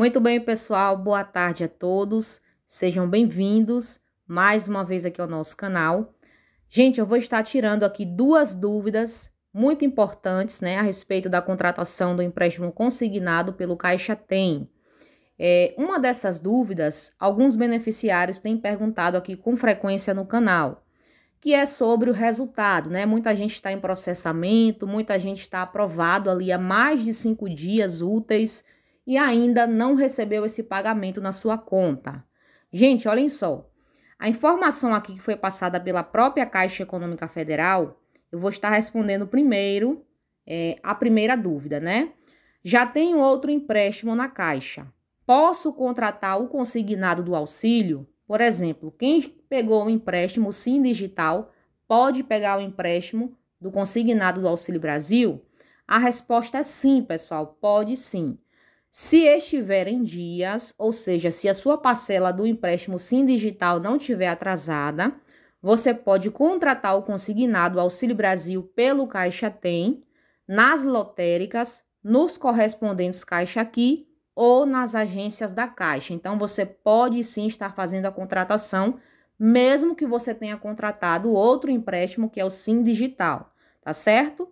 Muito bem, pessoal, boa tarde a todos. Sejam bem-vindos mais uma vez aqui ao nosso canal. Gente, eu vou estar tirando aqui duas dúvidas muito importantes, né, a respeito da contratação do empréstimo consignado pelo Caixa Tem. É, uma dessas dúvidas, alguns beneficiários têm perguntado aqui com frequência no canal, que é sobre o resultado, né? Muita gente está em processamento, muita gente está aprovado ali há mais de cinco dias úteis e ainda não recebeu esse pagamento na sua conta. Gente, olhem só. A informação aqui que foi passada pela própria Caixa Econômica Federal, eu vou estar respondendo primeiro é, a primeira dúvida, né? Já tenho outro empréstimo na Caixa. Posso contratar o consignado do auxílio? Por exemplo, quem pegou o empréstimo Sim Digital pode pegar o empréstimo do consignado do Auxílio Brasil? A resposta é sim, pessoal, pode sim. Se estiverem dias, ou seja, se a sua parcela do empréstimo SIM digital não estiver atrasada, você pode contratar o consignado Auxílio Brasil pelo Caixa Tem, nas lotéricas, nos correspondentes Caixa Aqui ou nas agências da Caixa. Então você pode sim estar fazendo a contratação, mesmo que você tenha contratado outro empréstimo que é o SIM digital, tá certo?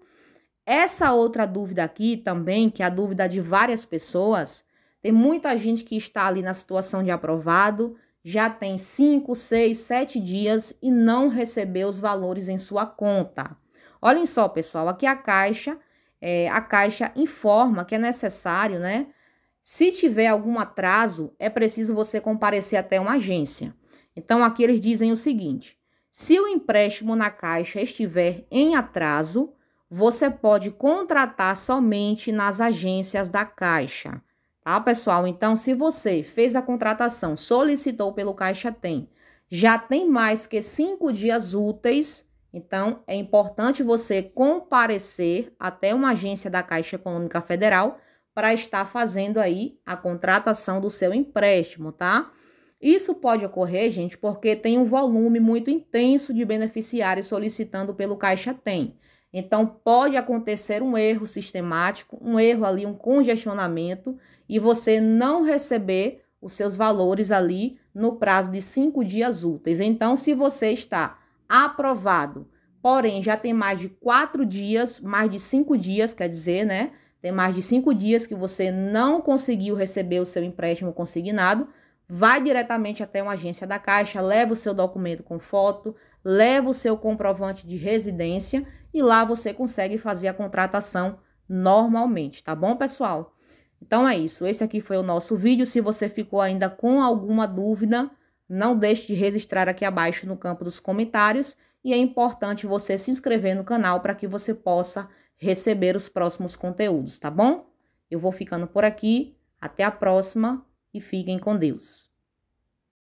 Essa outra dúvida aqui também, que é a dúvida de várias pessoas, tem muita gente que está ali na situação de aprovado, já tem 5, 6, 7 dias e não recebeu os valores em sua conta. Olhem só, pessoal, aqui a caixa, é, a caixa informa que é necessário, né? Se tiver algum atraso, é preciso você comparecer até uma agência. Então, aqui eles dizem o seguinte: se o empréstimo na caixa estiver em atraso, você pode contratar somente nas agências da Caixa. Tá, pessoal? Então, se você fez a contratação, solicitou pelo Caixa Tem, já tem mais que cinco dias úteis, então é importante você comparecer até uma agência da Caixa Econômica Federal para estar fazendo aí a contratação do seu empréstimo, tá? Isso pode ocorrer, gente, porque tem um volume muito intenso de beneficiários solicitando pelo Caixa Tem. Então, pode acontecer um erro sistemático, um erro ali, um congestionamento, e você não receber os seus valores ali no prazo de cinco dias úteis. Então, se você está aprovado, porém já tem mais de quatro dias, mais de cinco dias, quer dizer, né? Tem mais de cinco dias que você não conseguiu receber o seu empréstimo consignado, vai diretamente até uma agência da Caixa, leva o seu documento com foto, leva o seu comprovante de residência e lá você consegue fazer a contratação normalmente, tá bom, pessoal? Então é isso, esse aqui foi o nosso vídeo. Se você ficou ainda com alguma dúvida, não deixe de registrar aqui abaixo no campo dos comentários e é importante você se inscrever no canal para que você possa receber os próximos conteúdos, tá bom? Eu vou ficando por aqui, até a próxima e fiquem com Deus.